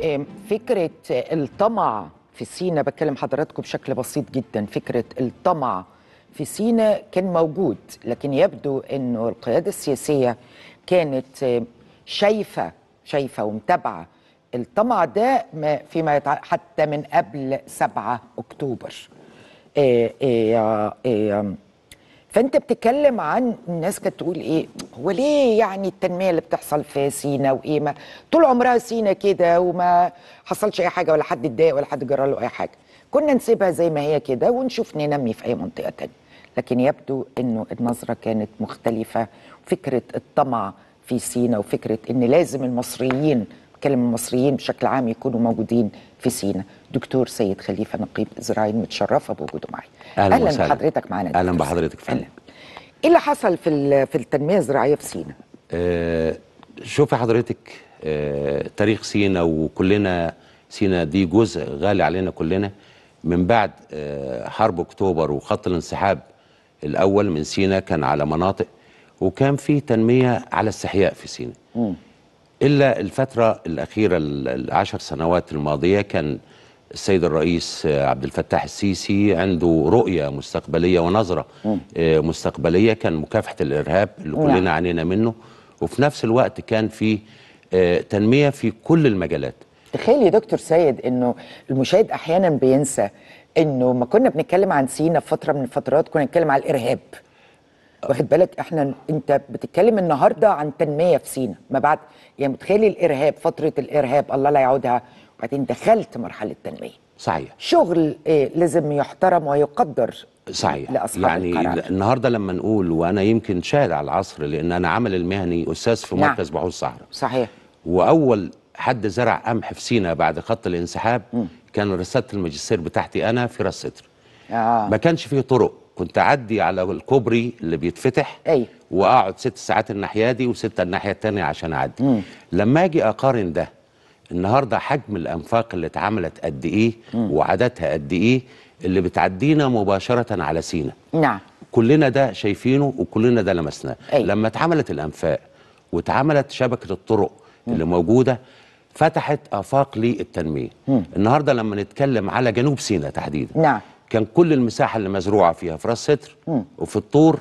إيه، فكره الطمع في سينا بتكلم حضراتكم بشكل بسيط جدا فكره الطمع في سينا كان موجود لكن يبدو انه القياده السياسيه كانت شايفه شايفه ومتابعه الطمع ده فيما حتى من قبل 7 اكتوبر إيه إيه إيه فانت بتتكلم عن الناس كانت تقول ايه هو ليه يعني التنميه اللي بتحصل في سينا وايه ما طول عمرها سينا كده وما حصلش اي حاجه ولا حد اتضايق ولا حد جرى له اي حاجه كنا نسيبها زي ما هي كده ونشوف ننمي في اي منطقه تانية لكن يبدو انه النظره كانت مختلفه فكره الطمع في سينا وفكره ان لازم المصريين بتكلم المصريين بشكل عام يكونوا موجودين في سينا دكتور سيد خليفه نقيب إزرائيل متشرفه بوجوده معي اهلا, أهلا بحضرتك معانا اهلا بحضرتك فعلا ايه اللي حصل في في التنميه الزراعيه في سينا؟ آه شوفي حضرتك آه تاريخ سينا وكلنا سينا دي جزء غالي علينا كلنا من بعد آه حرب اكتوبر وخط الانسحاب الاول من سينا كان على مناطق وكان في تنميه على استحياء في سينا. م. إلا الفترة الأخيرة العشر سنوات الماضية كان السيد الرئيس عبد الفتاح السيسي عنده رؤية مستقبلية ونظرة آه، مستقبلية كان مكافحة الإرهاب اللي كلنا نعم. عانينا منه وفي نفس الوقت كان في آه، تنمية في كل المجالات تخيل يا دكتور سيد انه المشاهد احيانا بينسى انه ما كنا بنتكلم عن سينا في فتره من الفترات كنا بنتكلم على الارهاب واخد بالك احنا انت بتتكلم النهارده عن تنميه في سينا ما بعد يعني متخيل الارهاب فتره الارهاب الله لا يعودها وبعدين دخلت مرحله تنميه صحيح شغل إيه لازم يحترم ويقدر صحيح لأصحاب يعني القرار. النهارده لما نقول وانا يمكن شاهد على العصر لان انا عمل المهني استاذ في نعم. مركز نعم. بحوث صحراء صحيح واول حد زرع قمح في سينا بعد خط الانسحاب م. كان رساله الماجستير بتاعتي انا في راس ستر آه. ما كانش فيه طرق كنت اعدي على الكوبري اللي بيتفتح ايوه واقعد ست ساعات الناحيه دي وسته الناحيه الثانيه عشان اعدي مم. لما اجي اقارن ده النهارده حجم الانفاق اللي اتعملت قد ايه وعددها قد ايه اللي بتعدينا مباشره على سينا نعم كلنا ده شايفينه وكلنا ده لمسناه أيوة. لما اتعملت الانفاق واتعملت شبكه الطرق مم. اللي موجوده فتحت افاق للتنميه النهارده لما نتكلم على جنوب سينا تحديدا نعم كان كل المساحه اللي مزروعه فيها في راس ستر وفي الطور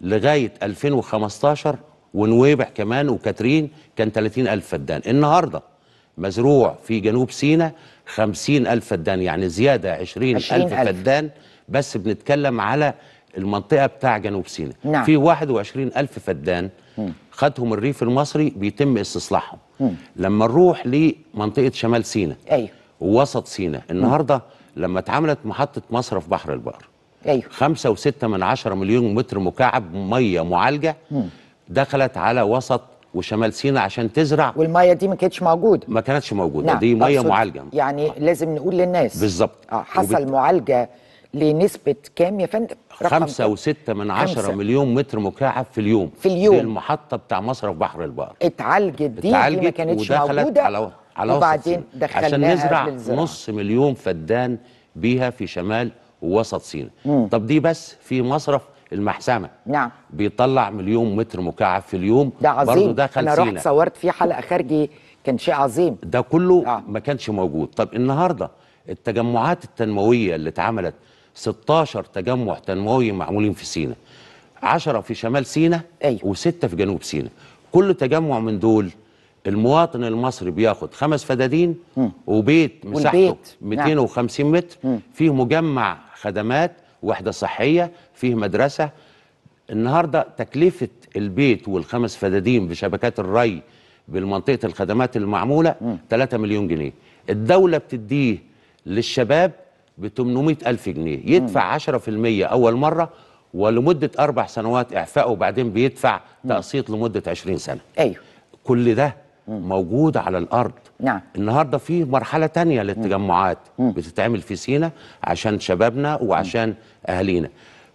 لغايه 2015 ونويبع كمان وكاترين كان 30000 فدان النهارده مزروع في جنوب سيناء 50000 فدان يعني زياده 20000 20 فدان بس بنتكلم على المنطقه بتاع جنوب سيناء نعم. في 21000 فدان خدهم الريف المصري بيتم استصلاحهم لما نروح لمنطقه شمال سيناء ايوه ووسط سيناء النهارده لما اتعملت محطه مصرف بحر البقر ايوه 5 و6 من 10 مليون متر مكعب ميه معالجه مم. دخلت على وسط وشمال سينا عشان تزرع والميه دي ما كانتش موجوده ما كانتش موجوده نعم. دي ميه معالجه يعني آه. لازم نقول للناس بالظبط آه حصل وبت... معالجه لنسبة كام يا فندم؟ خمسة وستة من عشرة مليون متر مكعب في اليوم في اليوم المحطه بتاع مصرف بحر البقر اتعالجت دي, اتعالجت دي ما كانتش موجودة على على وبعدين دخلناها عشان نزرع نص مليون فدان بيها في شمال ووسط سيناء طب دي بس في مصرف المحسمه نعم بيطلع مليون متر مكعب في اليوم ده عظيم برضو دخل انا رحت صورت فيه حلقه خارجي كان شيء عظيم ده كله آه. ما كانش موجود طب النهارده التجمعات التنمويه اللي اتعملت 16 تجمع تنموي معمولين في سيناء 10 في شمال سيناء أيوه. وسته في جنوب سيناء كل تجمع من دول المواطن المصري بياخد خمس فدادين وبيت مساحته 250 نعم. متر فيه مجمع خدمات وحده صحيه فيه مدرسه النهارده تكلفه البيت والخمس فدادين بشبكات الري بالمنطقه الخدمات المعموله 3 مليون جنيه الدوله بتديه للشباب ب 800 الف جنيه يدفع 10% اول مره ولمده اربع سنوات اعفاء وبعدين بيدفع تقسيط لمده 20 سنه ايوه كل ده موجودة على الأرض نعم. النهاردة في مرحلة تانية للتجمعات مم. بتتعمل في سينا عشان شبابنا وعشان مم. أهالينا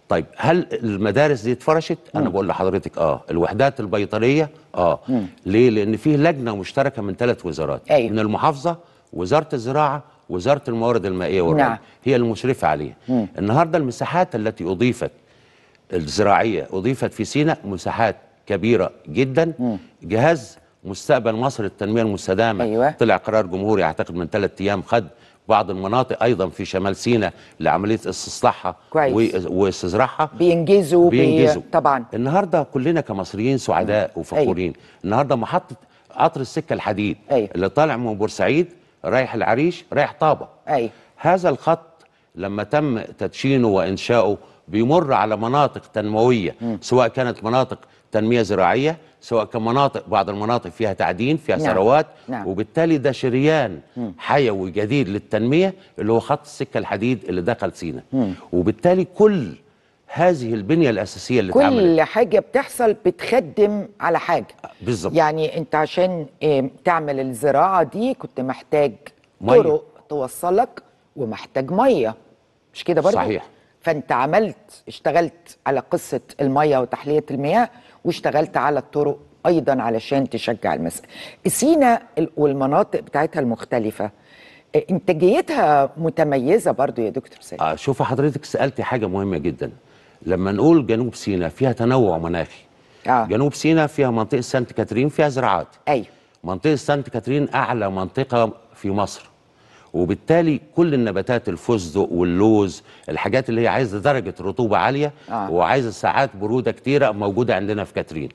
طيب هل المدارس دي اتفرشت؟ أنا بقول لحضرتك آه الوحدات البيطرية آه مم. ليه؟ لأن فيه لجنة مشتركة من ثلاث وزارات أيوه. من المحافظة وزارة الزراعة وزارة الموارد المائية والري نعم. هي المشرفة عليها مم. النهاردة المساحات التي أضيفت الزراعية أضيفت في سينا مساحات كبيرة جدا مم. جهاز مستقبل مصر التنميه المستدامه أيوة. طلع قرار جمهوري اعتقد من ثلاث ايام خد بعض المناطق ايضا في شمال سيناء لعمليه استصلاحها واستزراعها بينجزوا بينجزوا طبعا النهارده كلنا كمصريين سعداء مم. أيوة. وفخورين أيوة. النهارده محطه قطر السكه الحديد أيوة. اللي طالع من بورسعيد رايح العريش رايح طابه أيوة. هذا الخط لما تم تدشينه وانشاؤه بيمر على مناطق تنمويه م. سواء كانت مناطق تنميه زراعيه سواء كمناطق بعض المناطق فيها تعدين فيها نعم. ثروات نعم. وبالتالي ده شريان حيوي جديد للتنميه اللي هو خط السكه الحديد اللي دخل سينا مم. وبالتالي كل هذه البنيه الاساسيه اللي كل اتعملت. حاجه بتحصل بتخدم على حاجه بالظبط يعني انت عشان تعمل الزراعه دي كنت محتاج مية. طرق توصلك ومحتاج ميه مش كده برضه صحيح فانت عملت اشتغلت على قصه الميه وتحليه المياه واشتغلت على الطرق ايضا علشان تشجع المسألة سينا والمناطق بتاعتها المختلفه آه، انتاجيتها متميزه برضو يا دكتور سيد آه، شوف حضرتك سالتي حاجه مهمه جدا لما نقول جنوب سينا فيها تنوع مناخي آه. جنوب سينا فيها منطقه سانت كاترين فيها زراعات ايوه منطقه سانت كاترين اعلى منطقه في مصر وبالتالي كل النباتات الفستق واللوز الحاجات اللي هي عايزه درجه رطوبه عاليه آه. وعايزه ساعات بروده كتيره موجوده عندنا في كاترين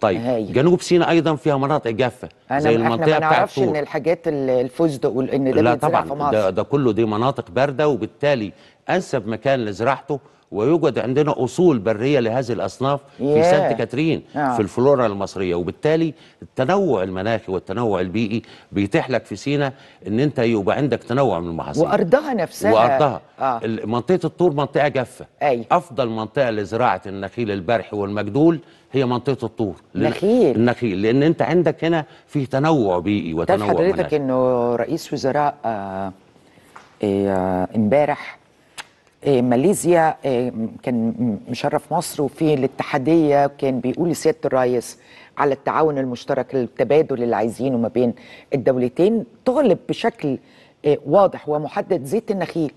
طيب هاي. جنوب سيناء ايضا فيها مناطق جافه زي المنطقه بتاعت ما نعرفش ان الحاجات الفستق وان ده لا طبعا في مصر. ده, ده كله دي مناطق بارده وبالتالي انسب مكان لزراعته ويوجد عندنا أصول برية لهذه الأصناف في سانت كاترين في الفلورا المصرية وبالتالي التنوع المناخي والتنوع البيئي بيتيح لك في سينا أن أنت يبقى عندك تنوع من المحاصيل وأرضها نفسها وأرضها آه. منطقة الطور منطقة جافة أي. أفضل منطقة لزراعة النخيل البرح والمجدول هي منطقه الطور النخيل النخيل لان انت عندك هنا في تنوع بيئي وتنوع مناخي حضرتك انه رئيس وزراء آه، إيه، آه، امبارح آه آه آه، ماليزيا آه، كان مشرف مصر وفي الاتحادية كان بيقول لسيادة الرئيس على التعاون المشترك التبادل اللي عايزينه ما بين الدولتين طالب بشكل آه، واضح ومحدد زيت النخيل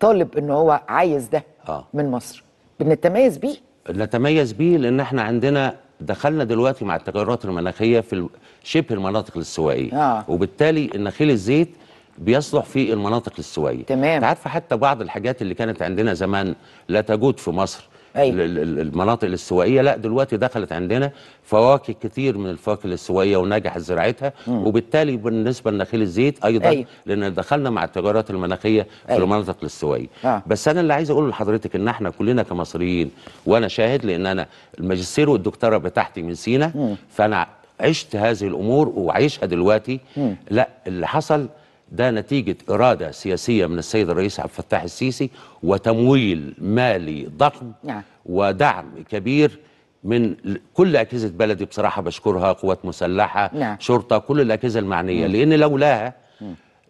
طالب ان هو عايز ده آه. من مصر بنتميز بيه نتميز بيه لان احنا عندنا دخلنا دلوقتي مع التغيرات المناخيه في شبه المناطق الاستوائيه آه. وبالتالي النخيل الزيت بيصلح في المناطق السويه تمام عارفه حتى بعض الحاجات اللي كانت عندنا زمان لا تجود في مصر أيوة. المناطق السوائيه لا دلوقتي دخلت عندنا فواكه كتير من الفواكه السوائيه ونجحت زراعتها وبالتالي بالنسبه لنخيل الزيت ايضا أيوة. لان دخلنا مع التجارات المناخيه أيوة. في المناطق السوائيه آه. بس انا اللي عايز اقوله لحضرتك ان احنا كلنا كمصريين وانا شاهد لان انا الماجستير والدكتوره بتاعتي من سينا فانا عشت هذه الامور وعايشها دلوقتي م. لا اللي حصل ده نتيجة إرادة سياسية من السيد الرئيس عبد الفتاح السيسي وتمويل مالي ضخم نعم. ودعم كبير من كل أجهزة بلدي بصراحة بشكرها قوات مسلحة نعم. شرطة كل الأجهزة المعنية مم. لأن لولاها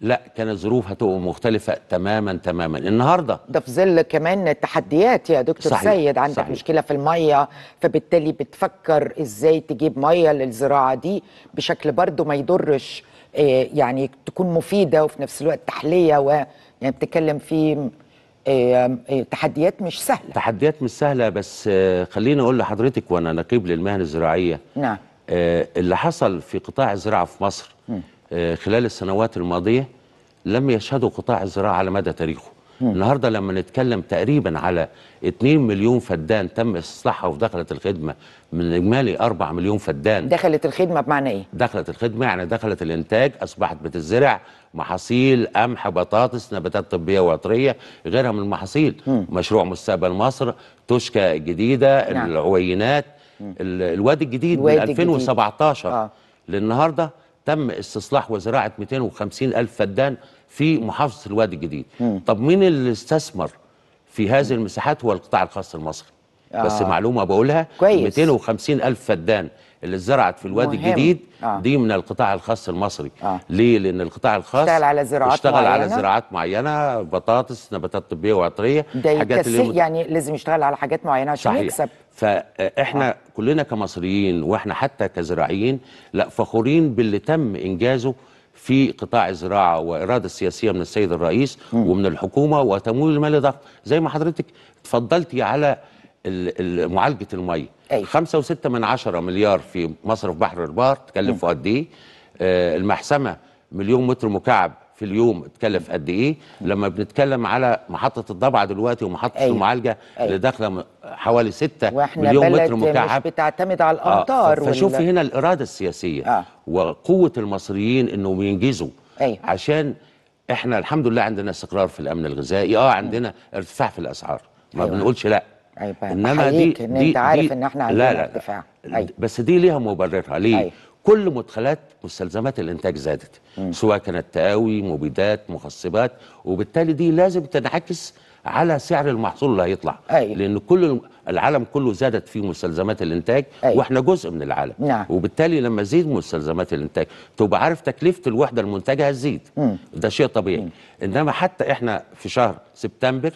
لا كان الظروف هتبقى مختلفة تماما تماما النهاردة ده في ظل كمان تحديات يا دكتور صحيح سيد عندك صحيح مشكلة في المية فبالتالي بتفكر ازاي تجيب مية للزراعة دي بشكل برضه ما يضرش آه، يعني تكون مفيده وفي نفس الوقت تحليه و يعني بتتكلم في آه، آه، تحديات مش سهله تحديات مش سهله بس خليني اقول لحضرتك وانا نقيب للمهن الزراعيه نعم اللي حصل في قطاع الزراعه في مصر خلال السنوات الماضيه لم يشهده قطاع الزراعه على مدى تاريخه النهارده لما نتكلم تقريبا على 2 مليون فدان تم استصلاحها ودخلت الخدمه من اجمالي 4 مليون فدان دخلت الخدمه بمعنى ايه؟ دخلت الخدمه يعني دخلت الانتاج اصبحت بتزرع محاصيل قمح بطاطس نباتات طبيه وعطريه غيرها من المحاصيل مشروع مستقبل مصر توشكا الجديده نعم. العوينات الوادي الجديد من 2017 آه. للنهارده تم استصلاح وزراعه 250 الف فدان في محافظه الوادي الجديد مم. طب مين اللي استثمر في هذه المساحات هو القطاع الخاص المصري آه. بس معلومه بقولها كويس 250 الف فدان اللي اتزرعت في الوادي مهم. الجديد آه. دي من القطاع الخاص المصري آه. ليه لان القطاع الخاص اشتغل على زراعات اشتغل معينة. على زراعات معينه بطاطس نباتات طبيه وعطريه ده حاجات اللي مت... يعني لازم يشتغل على حاجات معينه عشان صحيح. يكسب فاحنا آه،, آه. كلنا كمصريين واحنا حتى كزراعيين لا فخورين باللي تم انجازه في قطاع الزراعه واراده السياسيه من السيد الرئيس م. ومن الحكومه وتمويل مالي ضخم زي ما حضرتك اتفضلتي على معالجه الميه أيه. 5 من عشرة مليار في مصرف بحر البار تكلف قد ايه آه، المحسمه مليون متر مكعب في اليوم تكلف قد ايه لما بنتكلم على محطه الضبعه دلوقتي ومحطه أيوة. المعالجه أيوة. اللي داخله حوالي 6 مليون متر مكعب مش بتعتمد على الامطار آه. فشوفي ولا... هنا الاراده السياسيه آه. وقوه المصريين انهم ينجزوا أيوة. عشان احنا الحمد لله عندنا استقرار في الامن الغذائي اه عندنا ارتفاع في الاسعار ما أيوة. بنقولش لا أيوة. انما دي ان دي انت عارف دي ان احنا عندنا لا لا ارتفاع أيوة. بس دي ليها مبررها ليه أيوة. كل مدخلات مستلزمات الانتاج زادت م. سواء كانت تقاوي مبيدات مخصبات وبالتالي دي لازم تنعكس على سعر المحصول اللي هيطلع أيوة. لان كل العالم كله زادت فيه مستلزمات الانتاج أيوة. واحنا جزء من العالم نعم. وبالتالي لما تزيد مستلزمات الانتاج تبقى عارف تكلفه الوحده المنتجه هتزيد ده شيء طبيعي م. انما حتى احنا في شهر سبتمبر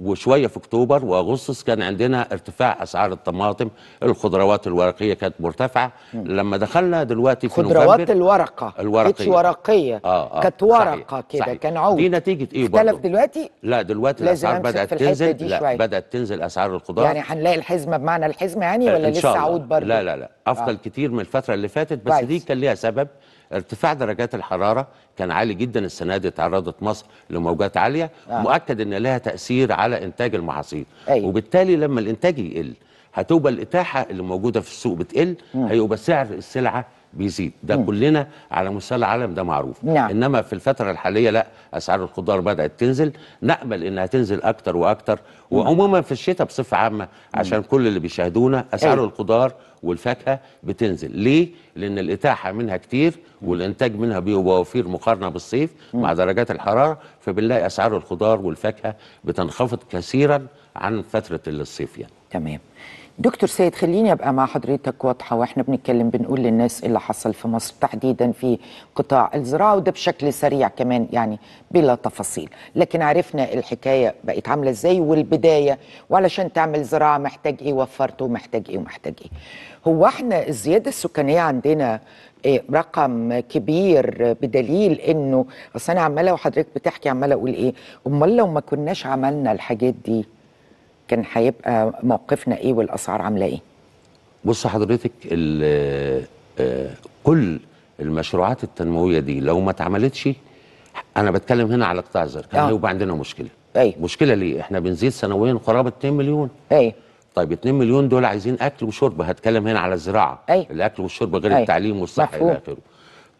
وشويه في اكتوبر واغسطس كان عندنا ارتفاع اسعار الطماطم الخضروات الورقيه كانت مرتفعه لما دخلنا دلوقتي في خضروات الورقه الورقيه كانتش ورقيه آه آه كانت ورقه كده كان عود دي نتيجه ايه برضه اختلف دلوقتي لا دلوقتي الاسعار بدات تنزل دي لا شوية. بدات تنزل اسعار الخضار يعني هنلاقي الحزمه بمعنى الحزمه يعني ولا لسه عود برضه لا لا لا افضل آه. كتير من الفتره اللي فاتت بس بايز. دي كان ليها سبب ارتفاع درجات الحراره كان عالي جدا السنه دي تعرضت مصر لموجات عاليه آه. مؤكد ان لها تاثير على انتاج المحاصيل أيوة. وبالتالي لما الانتاج يقل هتبقى الاتاحه اللي موجوده في السوق بتقل هيبقى سعر السلعه بيزيد ده م. كلنا على مستوى العالم ده معروف نعم. انما في الفتره الحاليه لا اسعار الخضار بدات تنزل نامل انها تنزل اكتر واكتر نعم. وعموما في الشتاء بصفه عامه عشان كل اللي بيشاهدونا اسعار أيه. الخضار والفاكهه بتنزل ليه لان الاتاحه منها كتير والانتاج منها بيبقى وفير مقارنه بالصيف م. مع درجات الحراره فبنلاقي اسعار الخضار والفاكهه بتنخفض كثيرا عن فتره الصيف يعني تمام دكتور سيد خليني ابقى مع حضرتك واضحه واحنا بنتكلم بنقول للناس اللي حصل في مصر تحديدا في قطاع الزراعه وده بشكل سريع كمان يعني بلا تفاصيل لكن عرفنا الحكايه بقت عامله ازاي والبدايه وعلشان تعمل زراعه محتاج ايه وفرت ومحتاج ايه ومحتاج ايه هو احنا الزياده السكانيه عندنا آه، رقم كبير بدليل انه اصل انا عماله وحضرتك بتحكي عماله اقول ايه امال لو ما كناش عملنا الحاجات دي كان هيبقى موقفنا ايه والاسعار عامله ايه بص حضرتك آه، كل المشروعات التنمويه دي لو ما اتعملتش انا بتكلم هنا على قطاع الزرقاء كان آه. هيبقى عندنا مشكله أي. مشكله ليه احنا بنزيد سنويا قرابه 2 مليون أي. طيب 2 مليون دول عايزين اكل وشرب هتكلم هنا على الزراعه أي. الاكل والشرب غير أي. التعليم والصحه الى اخره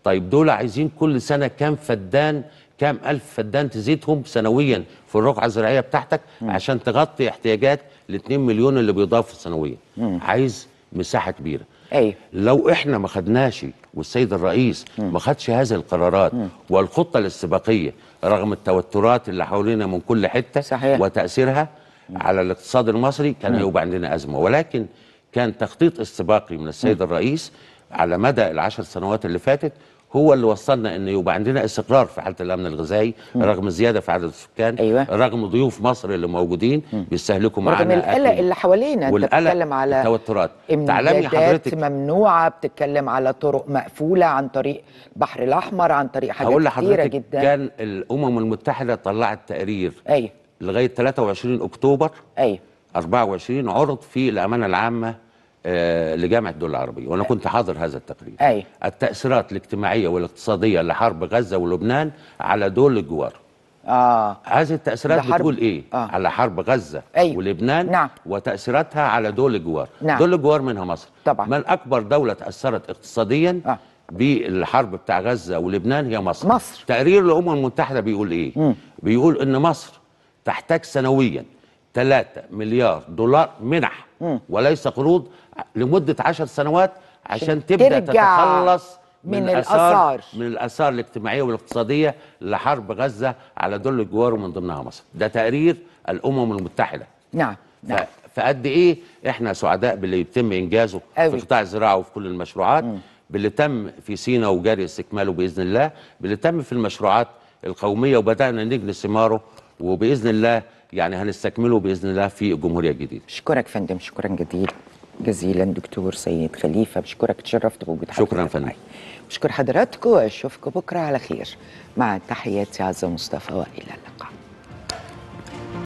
طيب دول عايزين كل سنه كام فدان كام ألف فدان تزيدهم سنويا في الرقعة الزراعية بتاعتك مم. عشان تغطي احتياجات ال 2 مليون اللي بيضافوا سنويا مم. عايز مساحة كبيرة أي. لو احنا ما خدناش والسيد الرئيس ما خدش هذه القرارات مم. والخطة الاستباقية رغم التوترات اللي حوالينا من كل حتة صحيح. وتأثيرها مم. على الاقتصاد المصري كان هيبقى عندنا أزمة ولكن كان تخطيط استباقي من السيد مم. الرئيس على مدى العشر سنوات اللي فاتت هو اللي وصلنا ان يبقى عندنا استقرار في حاله الامن الغذائي رغم الزياده في عدد السكان أيوة. رغم ضيوف مصر اللي موجودين بيستهلكوا معانا رغم القلق اللي حوالينا بتتكلم على التوترات تعلمي حضرتك ممنوعه بتتكلم على طرق مقفوله عن طريق البحر الاحمر عن طريق حاجات هقول كتيره جدا كان الامم المتحده طلعت تقرير ايوه لغايه 23 اكتوبر ايوه 24 عرض في الامانه العامه آه، لجامعه الدول العربيه وانا كنت حاضر هذا التقرير أي. التاثيرات الاجتماعيه والاقتصاديه لحرب غزه ولبنان على دول الجوار آه. هذه التأثيرات بتقول إيه؟ آه. على حرب غزة أي. ولبنان نعم. وتأثيراتها على دول الجوار نعم. دول الجوار منها مصر طبعا من أكبر دولة تأثرت اقتصاديا آه. بالحرب بتاع غزة ولبنان هي مصر مصر تقرير الأمم المتحدة بيقول إيه؟ مم. بيقول إن مصر تحتاج سنويا 3 مليار دولار منح وليس قروض لمده 10 سنوات عشان تبدا تتخلص من, من الاثار من الاثار الاجتماعيه والاقتصاديه لحرب غزه على دول الجوار ومن ضمنها مصر ده تقرير الامم المتحده نعم نعم فقد ايه احنا سعداء باللي يتم انجازه أوي. في قطاع الزراعه وفي كل المشروعات م. باللي تم في سينا وجاري استكماله باذن الله باللي تم في المشروعات القوميه وبدانا نجني ثماره وباذن الله يعني هنستكمله باذن الله في الجمهوريه الجديده. شكرك فندم شكرا جزيلا جزيلا دكتور سيد خليفه بشكرك تشرفت بوجود حضرتك شكرا فندم بشكر حضراتكم واشوفكم بكره على خير مع تحياتي عز مصطفى والى اللقاء.